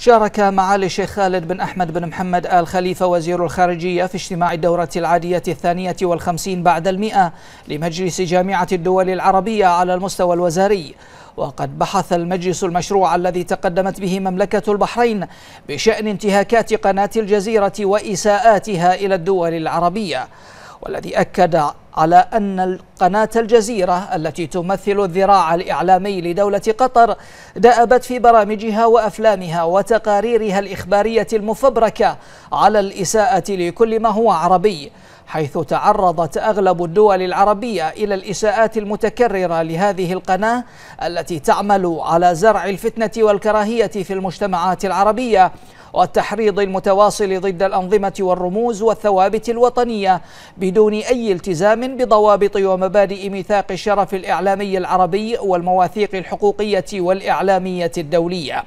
شارك معالي الشيخ خالد بن أحمد بن محمد آل خليفة وزير الخارجية في اجتماع الدورة العادية الثانية والخمسين بعد المئة لمجلس جامعة الدول العربية على المستوى الوزاري وقد بحث المجلس المشروع الذي تقدمت به مملكة البحرين بشأن انتهاكات قناة الجزيرة وإساءاتها إلى الدول العربية والذي أكد على أن قناة الجزيرة التي تمثل الذراع الإعلامي لدولة قطر دأبت في برامجها وأفلامها وتقاريرها الإخبارية المفبركة على الإساءة لكل ما هو عربي حيث تعرضت أغلب الدول العربية إلى الإساءات المتكررة لهذه القناة التي تعمل على زرع الفتنة والكراهية في المجتمعات العربية والتحريض المتواصل ضد الأنظمة والرموز والثوابت الوطنية بدون أي التزام بضوابط ومبادئ ميثاق الشرف الإعلامي العربي والمواثيق الحقوقية والإعلامية الدولية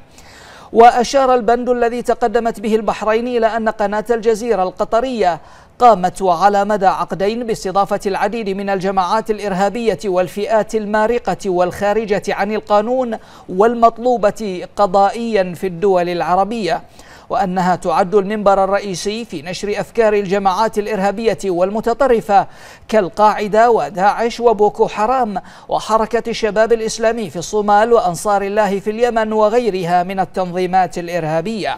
وأشار البند الذي تقدمت به البحرين إلى أن قناة الجزيرة القطرية قامت وعلى مدى عقدين باستضافة العديد من الجماعات الإرهابية والفئات المارقة والخارجة عن القانون والمطلوبة قضائيا في الدول العربية وأنها تعد المنبر الرئيسي في نشر أفكار الجماعات الإرهابية والمتطرفة كالقاعدة وداعش وبوكو حرام وحركة الشباب الإسلامي في الصومال وأنصار الله في اليمن وغيرها من التنظيمات الإرهابية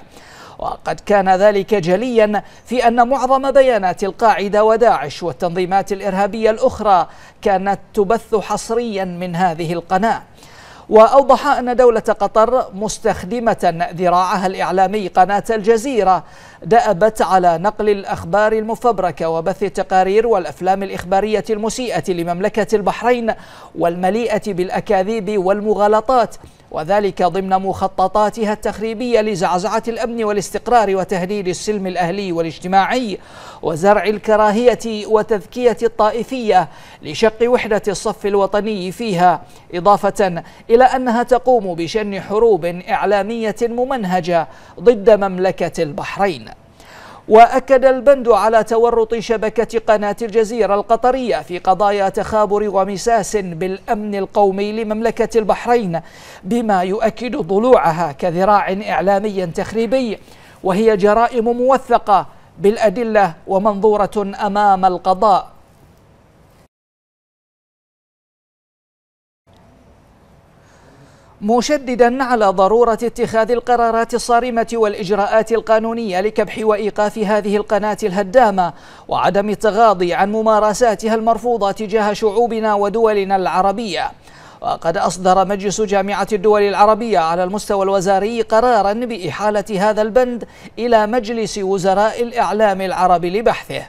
وقد كان ذلك جليا في أن معظم بيانات القاعدة وداعش والتنظيمات الإرهابية الأخرى كانت تبث حصريا من هذه القناة وأوضح أن دولة قطر مستخدمة ذراعها الإعلامي قناة الجزيرة دأبت على نقل الأخبار المفبركة وبث التقارير والأفلام الإخبارية المسيئة لمملكة البحرين والمليئة بالأكاذيب والمغالطات وذلك ضمن مخططاتها التخريبية لزعزعة الأمن والاستقرار وتهديد السلم الأهلي والاجتماعي وزرع الكراهية وتذكية الطائفية لشق وحدة الصف الوطني فيها إضافة إلى أنها تقوم بشن حروب إعلامية ممنهجة ضد مملكة البحرين وأكد البند على تورط شبكة قناة الجزيرة القطرية في قضايا تخابر ومساس بالأمن القومي لمملكة البحرين بما يؤكد ضلوعها كذراع إعلامي تخريبي وهي جرائم موثقة بالأدلة ومنظورة أمام القضاء مشددا على ضرورة اتخاذ القرارات الصارمة والإجراءات القانونية لكبح وإيقاف هذه القناة الهدامة وعدم التغاضي عن ممارساتها المرفوضة تجاه شعوبنا ودولنا العربية وقد أصدر مجلس جامعة الدول العربية على المستوى الوزاري قرارا بإحالة هذا البند إلى مجلس وزراء الإعلام العربي لبحثه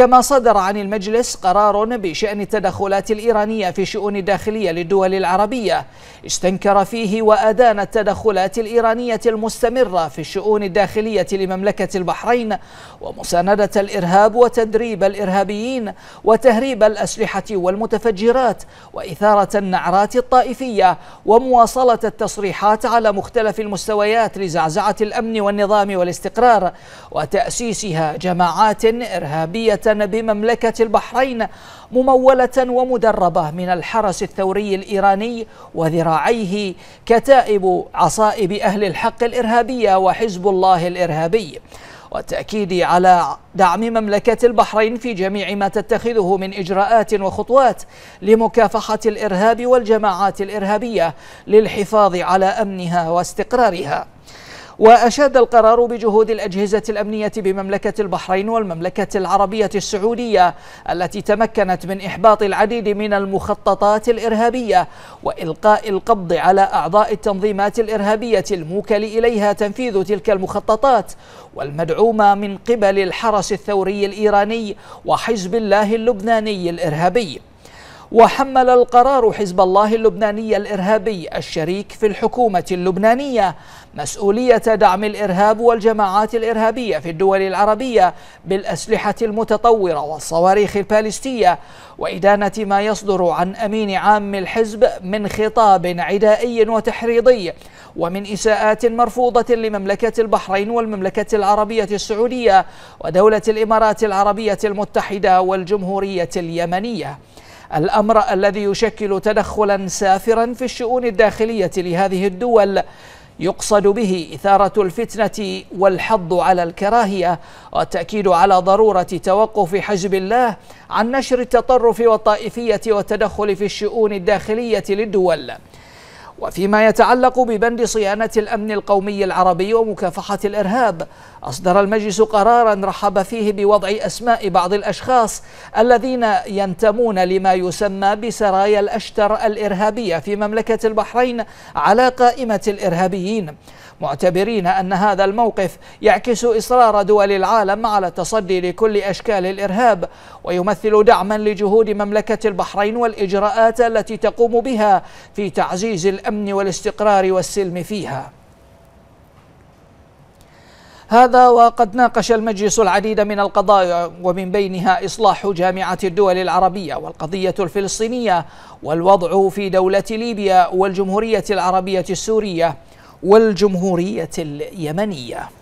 كما صدر عن المجلس قرار بشأن التدخلات الإيرانية في شؤون الداخلية للدول العربية استنكر فيه وأدان التدخلات الإيرانية المستمرة في الشؤون الداخلية لمملكة البحرين ومساندة الإرهاب وتدريب الإرهابيين وتهريب الأسلحة والمتفجرات وإثارة النعرات الطائفية ومواصلة التصريحات على مختلف المستويات لزعزعة الأمن والنظام والاستقرار وتأسيسها جماعات إرهابية بمملكة البحرين ممولة ومدربة من الحرس الثوري الإيراني وذراعيه كتائب عصائب أهل الحق الإرهابية وحزب الله الإرهابي والتأكيد على دعم مملكة البحرين في جميع ما تتخذه من إجراءات وخطوات لمكافحة الإرهاب والجماعات الإرهابية للحفاظ على أمنها واستقرارها وأشاد القرار بجهود الأجهزة الأمنية بمملكة البحرين والمملكة العربية السعودية التي تمكنت من إحباط العديد من المخططات الإرهابية وإلقاء القبض على أعضاء التنظيمات الإرهابية الموكل إليها تنفيذ تلك المخططات والمدعومة من قبل الحرس الثوري الإيراني وحزب الله اللبناني الإرهابي وحمل القرار حزب الله اللبناني الإرهابي الشريك في الحكومة اللبنانية مسؤولية دعم الإرهاب والجماعات الإرهابية في الدول العربية بالأسلحة المتطورة والصواريخ البالستية وإدانة ما يصدر عن أمين عام الحزب من خطاب عدائي وتحريضي ومن إساءات مرفوضة لمملكة البحرين والمملكة العربية السعودية ودولة الإمارات العربية المتحدة والجمهورية اليمنية الأمر الذي يشكل تدخلا سافرا في الشؤون الداخلية لهذه الدول يقصد به إثارة الفتنة والحض على الكراهية والتأكيد على ضرورة توقف حجب الله عن نشر التطرف والطائفية والتدخل في الشؤون الداخلية للدول وفيما يتعلق ببند صيانة الأمن القومي العربي ومكافحة الإرهاب أصدر المجلس قرارا رحب فيه بوضع أسماء بعض الأشخاص الذين ينتمون لما يسمى بسرايا الأشتر الإرهابية في مملكة البحرين على قائمة الإرهابيين معتبرين أن هذا الموقف يعكس إصرار دول العالم على التصدي لكل أشكال الإرهاب ويمثل دعما لجهود مملكة البحرين والإجراءات التي تقوم بها في تعزيز الأمن الامن والاستقرار والسلم فيها هذا وقد ناقش المجلس العديد من القضايا ومن بينها إصلاح جامعة الدول العربية والقضية الفلسطينية والوضع في دولة ليبيا والجمهورية العربية السورية والجمهورية اليمنية